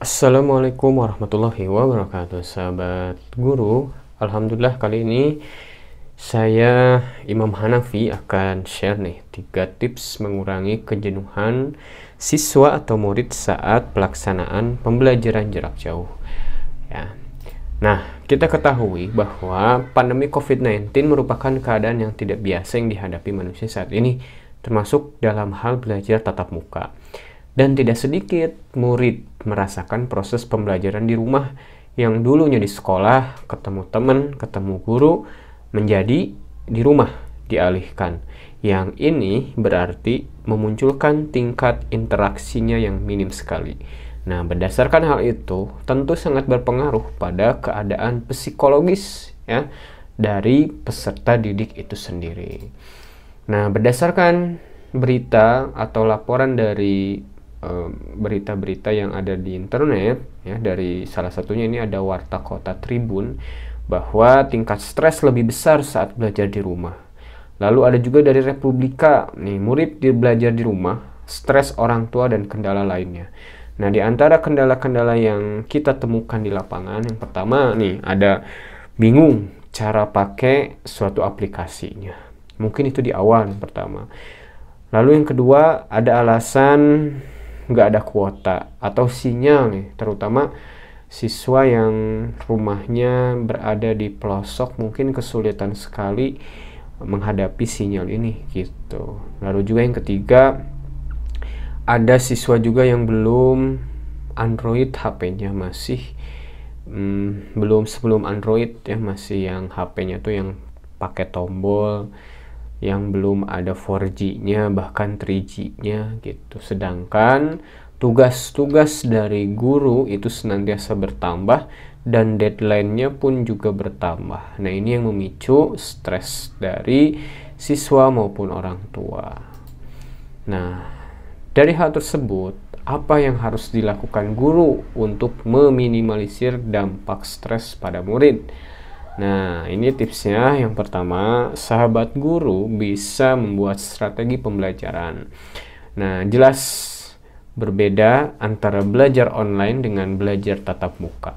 Assalamualaikum warahmatullahi wabarakatuh Sahabat guru Alhamdulillah kali ini Saya Imam Hanafi akan share nih tiga tips mengurangi kejenuhan siswa atau murid saat pelaksanaan pembelajaran jarak jauh ya, Nah, kita ketahui bahwa pandemi COVID-19 merupakan keadaan yang tidak biasa yang dihadapi manusia saat ini, termasuk dalam hal belajar tatap muka. Dan tidak sedikit murid merasakan proses pembelajaran di rumah yang dulunya di sekolah, ketemu teman, ketemu guru, menjadi di rumah dialihkan. Yang ini berarti memunculkan tingkat interaksinya yang minim sekali Nah, berdasarkan hal itu tentu sangat berpengaruh pada keadaan psikologis ya dari peserta didik itu sendiri. Nah, berdasarkan berita atau laporan dari berita-berita yang ada di internet ya dari salah satunya ini ada warta kota Tribun bahwa tingkat stres lebih besar saat belajar di rumah. Lalu ada juga dari Republika nih murid di belajar di rumah, stres orang tua dan kendala lainnya. Nah, di antara kendala-kendala yang kita temukan di lapangan, yang pertama nih ada bingung cara pakai suatu aplikasinya. Mungkin itu di awal yang pertama. Lalu yang kedua ada alasan nggak ada kuota atau sinyal nih, terutama siswa yang rumahnya berada di pelosok mungkin kesulitan sekali menghadapi sinyal ini gitu. Lalu juga yang ketiga ada siswa juga yang belum Android HP-nya masih hmm, belum sebelum Android ya masih yang HP-nya tuh yang pakai tombol yang belum ada 4G-nya bahkan 3G-nya gitu. Sedangkan tugas-tugas dari guru itu senantiasa bertambah dan deadline-nya pun juga bertambah. Nah, ini yang memicu stres dari siswa maupun orang tua. Nah, dari hal tersebut, apa yang harus dilakukan guru untuk meminimalisir dampak stres pada murid? Nah, ini tipsnya. Yang pertama, sahabat guru bisa membuat strategi pembelajaran. Nah, jelas berbeda antara belajar online dengan belajar tatap muka.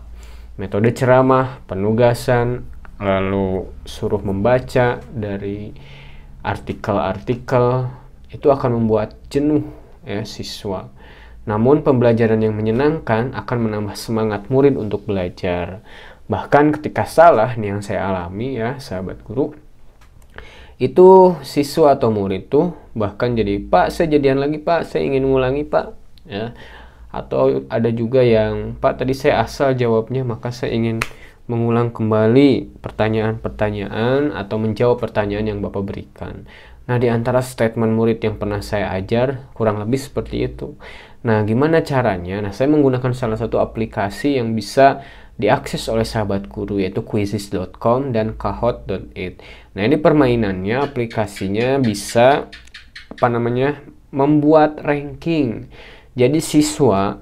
Metode ceramah, penugasan, lalu suruh membaca dari artikel-artikel itu akan membuat jenuh ya siswa. Namun pembelajaran yang menyenangkan akan menambah semangat murid untuk belajar. Bahkan ketika salah nih yang saya alami ya sahabat guru, itu siswa atau murid tuh bahkan jadi pak saya jadian lagi pak saya ingin mengulangi pak ya atau ada juga yang pak tadi saya asal jawabnya maka saya ingin mengulang kembali pertanyaan-pertanyaan atau menjawab pertanyaan yang bapak berikan Nah, di antara statement murid yang pernah saya ajar, kurang lebih seperti itu. Nah, gimana caranya? Nah, saya menggunakan salah satu aplikasi yang bisa diakses oleh sahabat guru, yaitu quizzes.com dan kahoot.it. Nah, ini permainannya, aplikasinya bisa, apa namanya, membuat ranking. Jadi, siswa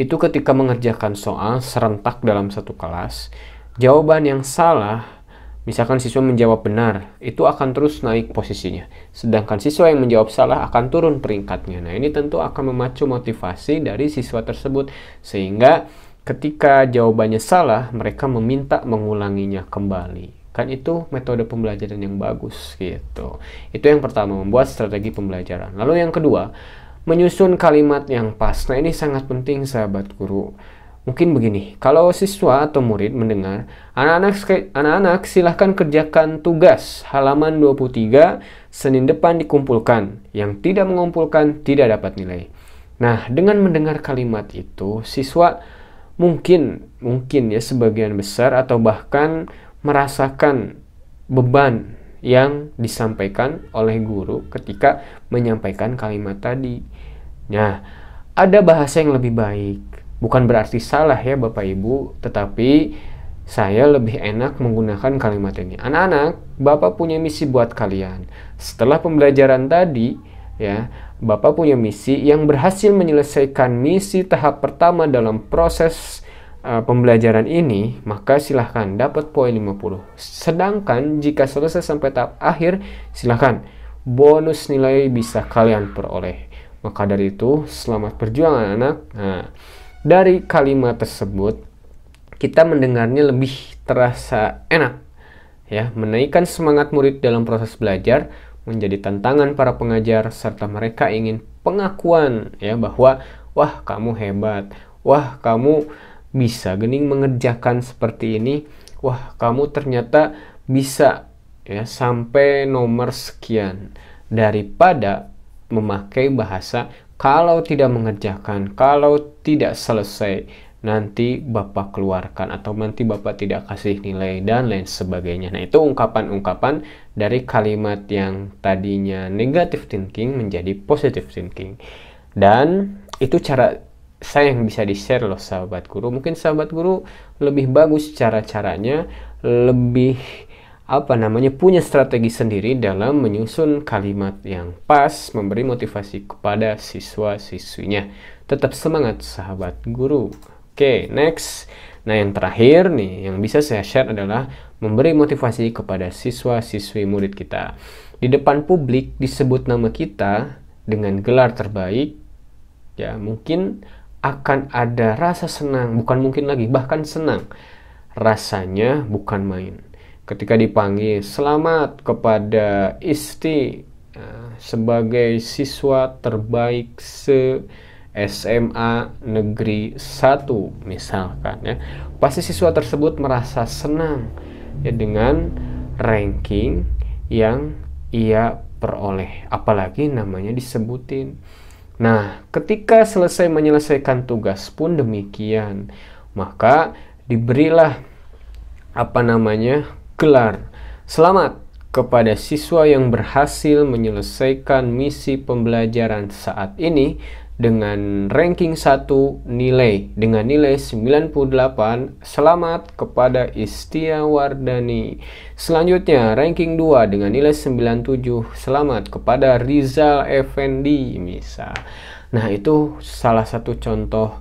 itu ketika mengerjakan soal serentak dalam satu kelas, jawaban yang salah Misalkan siswa menjawab benar, itu akan terus naik posisinya. Sedangkan siswa yang menjawab salah akan turun peringkatnya. Nah, ini tentu akan memacu motivasi dari siswa tersebut sehingga ketika jawabannya salah, mereka meminta mengulanginya kembali. Kan itu metode pembelajaran yang bagus gitu. Itu yang pertama, membuat strategi pembelajaran. Lalu yang kedua, menyusun kalimat yang pas. Nah, ini sangat penting sahabat guru. Mungkin begini, kalau siswa atau murid mendengar, anak-anak silahkan kerjakan tugas halaman 23 Senin depan dikumpulkan. Yang tidak mengumpulkan tidak dapat nilai. Nah, dengan mendengar kalimat itu, siswa mungkin mungkin ya sebagian besar atau bahkan merasakan beban yang disampaikan oleh guru ketika menyampaikan kalimat tadi. Nah, ada bahasa yang lebih baik Bukan berarti salah ya Bapak Ibu, tetapi saya lebih enak menggunakan kalimat ini. Anak-anak, Bapak punya misi buat kalian. Setelah pembelajaran tadi, ya, Bapak punya misi yang berhasil menyelesaikan misi tahap pertama dalam proses uh, pembelajaran ini, maka silahkan dapat poin 50. Sedangkan jika selesai sampai tahap akhir, silahkan bonus nilai bisa kalian peroleh. Maka dari itu, selamat perjuangan anak-anak. Nah, dari kalimat tersebut, kita mendengarnya lebih terasa enak. Ya, menaikkan semangat murid dalam proses belajar menjadi tantangan para pengajar serta mereka ingin pengakuan ya bahwa wah kamu hebat, wah kamu bisa gening mengerjakan seperti ini, wah kamu ternyata bisa ya sampai nomor sekian daripada memakai bahasa kalau tidak mengerjakan, kalau tidak selesai, nanti Bapak keluarkan atau nanti Bapak tidak kasih nilai dan lain sebagainya. Nah, itu ungkapan-ungkapan dari kalimat yang tadinya negative thinking menjadi positive thinking. Dan itu cara saya yang bisa di-share loh sahabat guru. Mungkin sahabat guru lebih bagus cara-caranya, lebih apa namanya punya strategi sendiri dalam menyusun kalimat yang pas memberi motivasi kepada siswa-siswinya. Tetap semangat sahabat guru. Oke, okay, next. Nah, yang terakhir nih yang bisa saya share adalah memberi motivasi kepada siswa-siswi murid kita. Di depan publik disebut nama kita dengan gelar terbaik ya, mungkin akan ada rasa senang, bukan mungkin lagi, bahkan senang. Rasanya bukan main ketika dipanggil selamat kepada Isti nah, sebagai siswa terbaik se SMA negeri 1 misalkan ya. Pasti siswa tersebut merasa senang ya dengan ranking yang ia peroleh, apalagi namanya disebutin. Nah, ketika selesai menyelesaikan tugas pun demikian, maka diberilah apa namanya gelar. Selamat kepada siswa yang berhasil menyelesaikan misi pembelajaran saat ini dengan ranking 1 nilai dengan nilai 98 selamat kepada Istia Wardani selanjutnya ranking 2 dengan nilai 97 selamat kepada Rizal Effendi misal nah itu salah satu contoh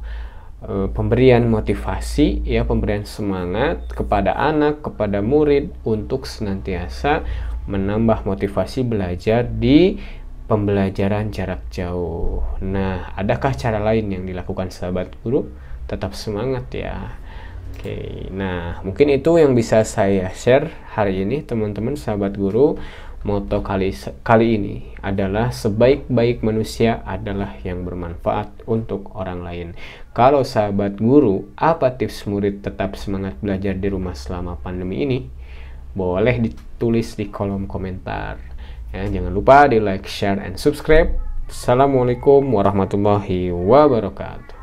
Eh, pemberian motivasi ya pemberian semangat kepada anak kepada murid untuk senantiasa menambah motivasi belajar di pembelajaran jarak jauh. Nah, adakah cara lain yang dilakukan sahabat guru? Tetap semangat ya. Oke. Nah, mungkin itu yang bisa saya share hari ini teman-teman sahabat guru. Moto kali, kali ini adalah sebaik-baik manusia adalah yang bermanfaat untuk orang lain. Kalau sahabat guru, apa tips murid tetap semangat belajar di rumah selama pandemi ini? Boleh ditulis di kolom komentar. Ya, jangan lupa di like, share, and subscribe. Assalamualaikum warahmatullahi wabarakatuh.